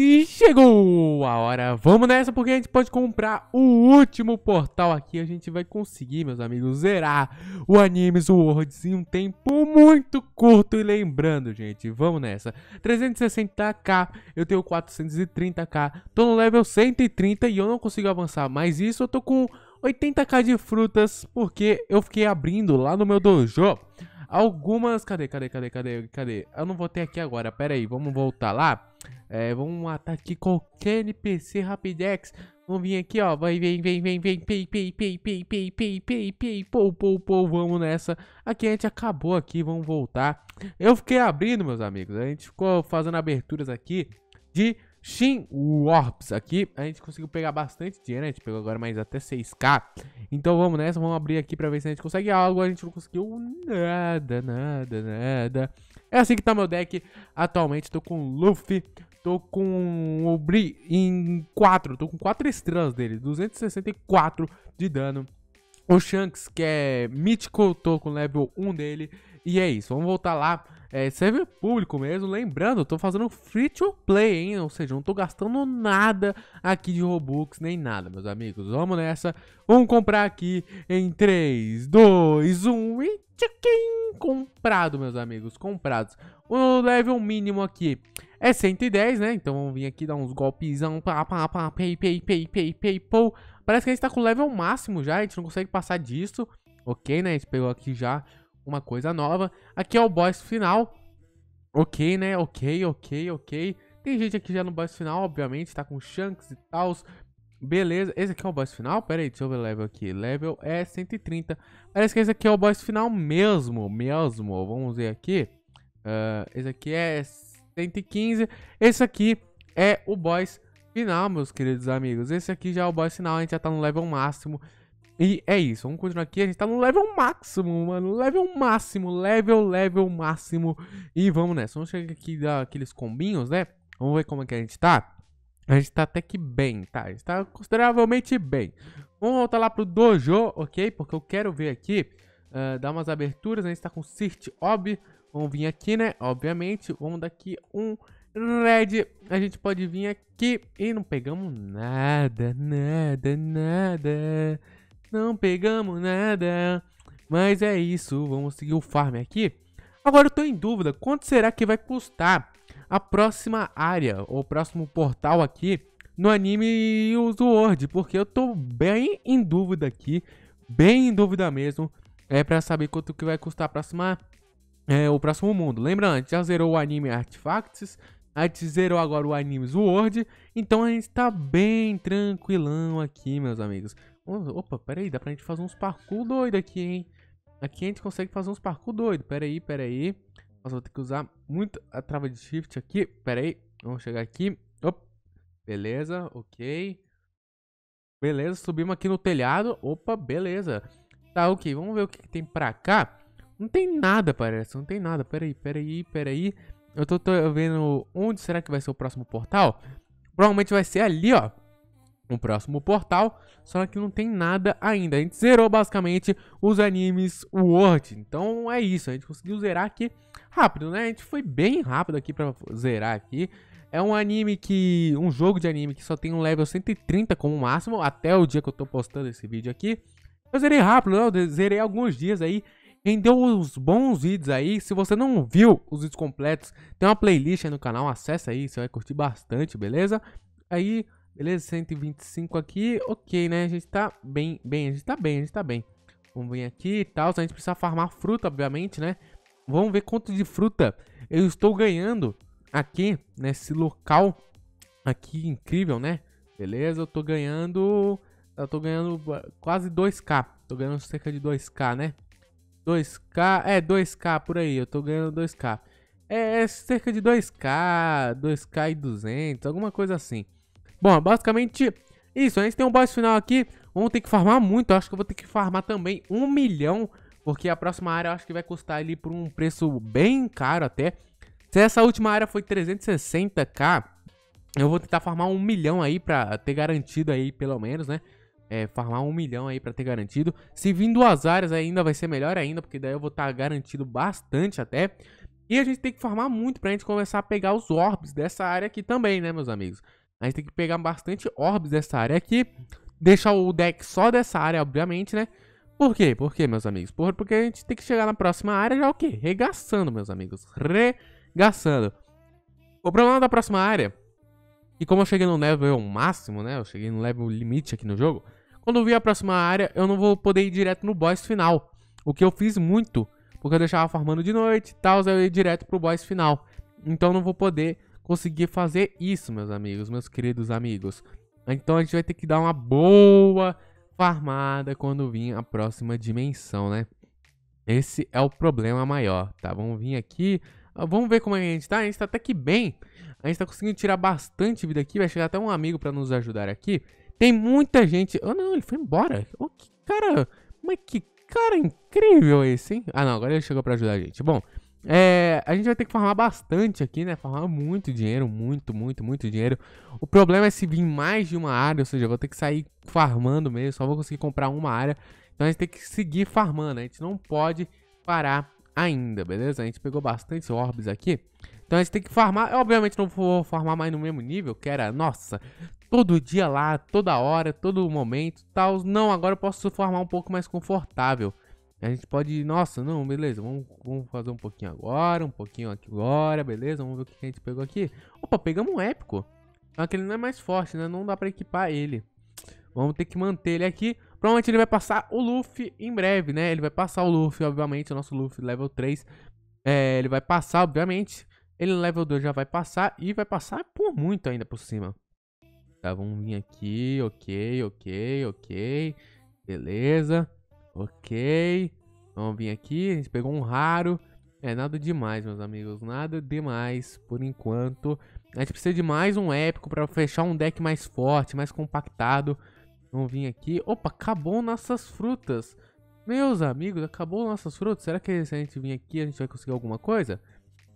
E chegou a hora, vamos nessa porque a gente pode comprar o último portal aqui, a gente vai conseguir, meus amigos, zerar o Animes Worlds em um tempo muito curto. E lembrando, gente, vamos nessa, 360k, eu tenho 430k, tô no level 130 e eu não consigo avançar mais isso, eu tô com 80k de frutas porque eu fiquei abrindo lá no meu dojo Algumas. Cadê, cadê, cadê, cadê, cadê? Eu não vou ter aqui agora. Pera aí, vamos voltar lá. É, vamos matar aqui qualquer NPC Rapidex. Vamos vir aqui, ó. Vai, vem, vem, vem, vem. Pei, pei, pei, pei, pei, pei, pei, pei. Pou, pou, pou. Vamos nessa. Aqui a gente acabou aqui. Vamos voltar. Eu fiquei abrindo, meus amigos. A gente ficou fazendo aberturas aqui de Shin Warps aqui, a gente conseguiu pegar bastante dinheiro, né? a gente pegou agora mais até 6k. Então vamos nessa, vamos abrir aqui pra ver se a gente consegue algo. A gente não conseguiu nada, nada, nada. É assim que tá meu deck atualmente, tô com Luffy, tô com o Bri em 4, tô com 4 estrelas dele, 264 de dano. O Shanks, que é mítico, tô com level 1 dele. E é isso, vamos voltar lá é, serve público mesmo. Lembrando, eu tô fazendo free to play, hein? Ou seja, não tô gastando nada aqui de Robux nem nada, meus amigos. Vamos nessa. Vamos comprar aqui em 3, 2, 1 e tchiquim! Comprado, meus amigos, comprados. O level mínimo aqui é 110, né? Então vamos vir aqui dar uns golpezão. Pá, pá, pá, pay, pay, pay, pay, pay, pô. Parece que a gente tá com o level máximo já, a gente não consegue passar disso. Ok, né? A gente pegou aqui já uma coisa nova. Aqui é o boss final. Ok, né? Ok, ok, ok. Tem gente aqui já no boss final, obviamente, tá com Shanks e tal. Beleza, esse aqui é o boss final? Pera aí, deixa eu ver o level aqui. Level é 130. Parece que esse aqui é o boss final mesmo, mesmo. Vamos ver aqui. Uh, esse aqui é 115. Esse aqui é o boss final, meus queridos amigos. Esse aqui já é o boss final, a gente já tá no level máximo. E é isso, vamos continuar aqui. A gente tá no level máximo, mano. Level máximo, level, level máximo. E vamos nessa. Vamos chegar aqui daqueles combinhos, né? Vamos ver como é que a gente tá. A gente tá até que bem, tá? A gente tá consideravelmente bem. Vamos voltar lá pro dojo, ok? Porque eu quero ver aqui, uh, dar umas aberturas. A gente tá com Sirt Ob. Vamos vir aqui, né? Obviamente. Vamos daqui um Red. A gente pode vir aqui. E não pegamos nada, nada, nada. Não pegamos nada. Mas é isso, vamos seguir o farm aqui. Agora eu estou em dúvida, quanto será que vai custar a próxima área, ou próximo portal aqui no anime o Sword, porque eu tô bem em dúvida aqui, bem em dúvida mesmo, é para saber quanto que vai custar a próxima, é, o próximo mundo. Lembrando, já zerou o anime Artifacts, a gente zerou agora o anime Sword, então a gente tá bem tranquilão aqui, meus amigos. Opa, peraí, dá pra gente fazer uns parkour doido aqui, hein? Aqui a gente consegue fazer uns parkour doido. Peraí, peraí. Nossa, vou ter que usar muito a trava de shift aqui. Peraí, vamos chegar aqui. Opa, beleza, ok. Beleza, subimos aqui no telhado. Opa, beleza. Tá, ok, vamos ver o que, que tem pra cá. Não tem nada, parece, não tem nada. Peraí, peraí, peraí. Eu tô, tô vendo onde será que vai ser o próximo portal. Provavelmente vai ser ali, ó no próximo portal, só que não tem nada ainda. A gente zerou basicamente os animes World. Então é isso, a gente conseguiu zerar aqui rápido, né? A gente foi bem rápido aqui para zerar aqui. É um anime que. um jogo de anime que só tem um level 130 como máximo, até o dia que eu tô postando esse vídeo aqui. Eu zerei rápido, né? Eu zerei alguns dias aí. Rendeu uns bons vídeos aí. Se você não viu os vídeos completos, tem uma playlist aí no canal, acessa aí, você vai curtir bastante, beleza? Aí Beleza, 125 aqui, ok, né? A gente tá bem, bem, a gente tá bem, a gente tá bem. Vamos vir aqui e tal, a gente precisa farmar fruta, obviamente, né? Vamos ver quanto de fruta eu estou ganhando aqui nesse local aqui incrível, né? Beleza, eu tô ganhando, eu tô ganhando quase 2k. Tô ganhando cerca de 2k, né? 2k, é 2k por aí, eu tô ganhando 2k. É, é cerca de 2k, 2k e 200, alguma coisa assim. Bom, basicamente isso. A gente tem um boss final aqui. Vamos ter que farmar muito. acho que eu vou ter que farmar também um milhão. Porque a próxima área eu acho que vai custar ali por um preço bem caro até. Se essa última área foi 360k, eu vou tentar farmar um milhão aí pra ter garantido aí pelo menos, né? É, farmar um milhão aí pra ter garantido. Se vir duas áreas ainda vai ser melhor ainda, porque daí eu vou estar tá garantido bastante até. E a gente tem que farmar muito pra gente começar a pegar os orbes dessa área aqui também, né, meus amigos? A gente tem que pegar bastante orbes dessa área aqui. Deixar o deck só dessa área, obviamente, né? Por quê? Por quê, meus amigos? Por, porque a gente tem que chegar na próxima área já o quê? Regaçando, meus amigos. Regaçando. O problema da próxima área... E como eu cheguei no level máximo, né? Eu cheguei no level limite aqui no jogo. Quando eu vi a próxima área, eu não vou poder ir direto no boss final. O que eu fiz muito. Porque eu deixava farmando de noite e tal, eu ia direto pro boss final. Então eu não vou poder conseguir fazer isso, meus amigos, meus queridos amigos. Então a gente vai ter que dar uma boa farmada quando vir a próxima dimensão, né? Esse é o problema maior, tá? Vamos vir aqui, ah, vamos ver como é que a gente tá. A gente tá até que bem. A gente tá conseguindo tirar bastante vida aqui. Vai chegar até um amigo pra nos ajudar aqui. Tem muita gente... Oh, não, ele foi embora. Oh, que cara... Mas que cara incrível esse, hein? Ah, não, agora ele chegou pra ajudar a gente. Bom, é, a gente vai ter que farmar bastante aqui, né? Farmar muito dinheiro, muito, muito, muito dinheiro. O problema é se vir mais de uma área, ou seja, eu vou ter que sair farmando mesmo, só vou conseguir comprar uma área. Então a gente tem que seguir farmando, né? a gente não pode parar ainda, beleza? A gente pegou bastante orbes aqui. Então a gente tem que farmar, eu, obviamente não vou farmar mais no mesmo nível, que era, nossa, todo dia lá, toda hora, todo momento, tal. Não, agora eu posso farmar um pouco mais confortável. A gente pode, nossa, não, beleza, vamos, vamos fazer um pouquinho agora, um pouquinho aqui agora, beleza, vamos ver o que a gente pegou aqui. Opa, pegamos um épico. Só que ele não é mais forte, né, não dá pra equipar ele. Vamos ter que manter ele aqui. Provavelmente ele vai passar o Luffy em breve, né, ele vai passar o Luffy, obviamente, o nosso Luffy level 3. É, ele vai passar, obviamente, ele no level 2 já vai passar e vai passar por muito ainda por cima. Tá, vamos vir aqui, ok, ok, ok, beleza. Ok. Vamos vir aqui. A gente pegou um raro. É, nada demais, meus amigos. Nada demais por enquanto. A gente precisa de mais um épico para fechar um deck mais forte, mais compactado. Vamos vir aqui. Opa, acabou nossas frutas. Meus amigos, acabou nossas frutas. Será que se a gente vir aqui a gente vai conseguir alguma coisa?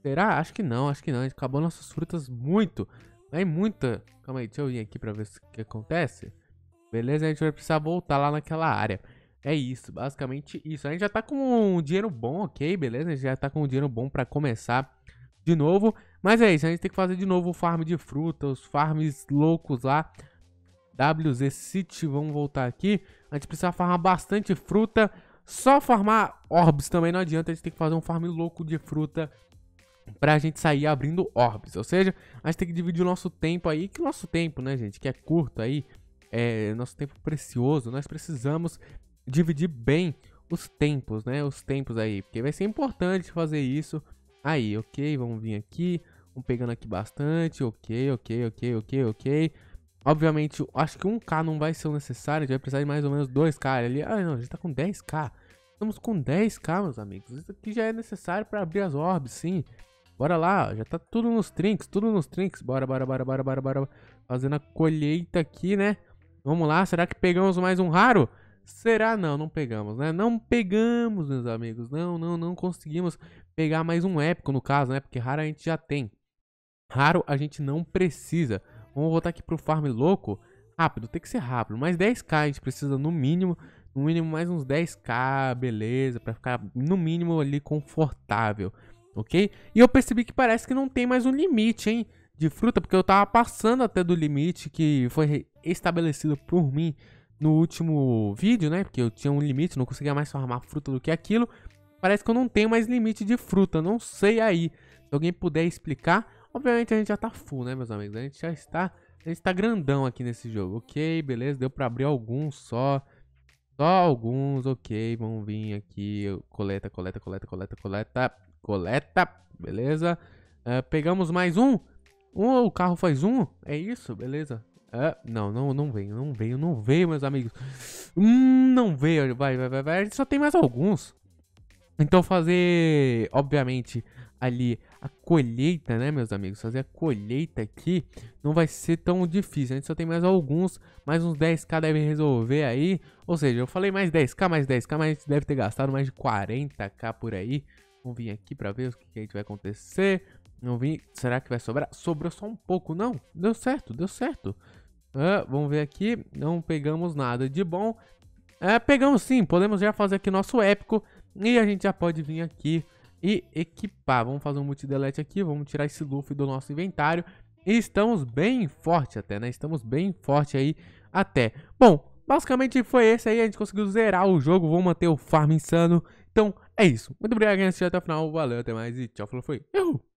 Será? Acho que não, acho que não. A gente acabou nossas frutas muito. É muita. Calma aí, deixa eu vir aqui pra ver o que acontece. Beleza, a gente vai precisar voltar lá naquela área. É isso, basicamente isso. A gente já tá com um dinheiro bom, ok, beleza? A gente já tá com um dinheiro bom pra começar de novo. Mas é isso, a gente tem que fazer de novo o farm de fruta, os farms loucos lá. WZ City, vamos voltar aqui. A gente precisa farmar bastante fruta. Só farmar orbs também não adianta, a gente tem que fazer um farm louco de fruta pra gente sair abrindo orbs. Ou seja, a gente tem que dividir o nosso tempo aí, que o nosso tempo, né, gente, que é curto aí, é nosso tempo precioso. Nós precisamos dividir bem os tempos, né? Os tempos aí, porque vai ser importante fazer isso aí, ok? Vamos vir aqui, vamos pegando aqui bastante, ok, ok, ok, ok, ok. Obviamente, acho que 1K não vai ser o necessário, a gente vai precisar de mais ou menos 2K ali. Ah, não, a gente tá com 10K. Estamos com 10K, meus amigos. Isso aqui já é necessário para abrir as orbes, sim. Bora lá, já tá tudo nos trinks, tudo nos trinks. Bora, bora, bora, bora, bora, bora. Fazendo a colheita aqui, né? Vamos lá, será que pegamos mais um raro? Será? Não, não pegamos, né? Não pegamos, meus amigos. Não, não, não conseguimos pegar mais um épico, no caso, né? Porque raro a gente já tem. Raro a gente não precisa. Vamos voltar aqui pro farm louco. Rápido, tem que ser rápido. Mais 10k a gente precisa no mínimo. No mínimo mais uns 10k, beleza. Pra ficar no mínimo ali confortável, ok? E eu percebi que parece que não tem mais um limite, hein? De fruta, porque eu tava passando até do limite que foi estabelecido por mim no último vídeo, né? Porque eu tinha um limite, não conseguia mais farmar fruta do que aquilo. Parece que eu não tenho mais limite de fruta, não sei aí. Se alguém puder explicar, obviamente a gente já tá full, né, meus amigos? A gente já está, a gente tá grandão aqui nesse jogo. OK, beleza, deu para abrir alguns só. Só alguns, OK. Vamos vir aqui, coleta, coleta, coleta, coleta, coleta, coleta. Beleza? Uh, pegamos mais um. o carro faz um? É isso? Beleza. É, não, não, não veio, não veio, não veio, meus amigos. Hum, não veio, vai, vai, vai, vai. A gente só tem mais alguns. Então fazer, obviamente, ali a colheita, né, meus amigos? Fazer a colheita aqui não vai ser tão difícil. A gente só tem mais alguns, mais uns 10k devem resolver aí. Ou seja, eu falei mais 10k, mais 10k, mas a gente deve ter gastado mais de 40k por aí. Vamos vir aqui para ver o que, que a gente vai acontecer. Não vi. Será que vai sobrar? Sobrou só um pouco, não? Deu certo, deu certo. Ah, vamos ver aqui. Não pegamos nada de bom. Ah, pegamos sim. Podemos já fazer aqui nosso épico. E a gente já pode vir aqui e equipar. Vamos fazer um multidelete aqui. Vamos tirar esse Luffy do nosso inventário. E estamos bem forte até, né? Estamos bem forte aí até. Bom, basicamente foi esse aí. A gente conseguiu zerar o jogo. vamos manter o farm insano. Então, é isso. Muito obrigado quem assistiu até o final. Valeu, até mais e tchau. Falou, foi. Uhul.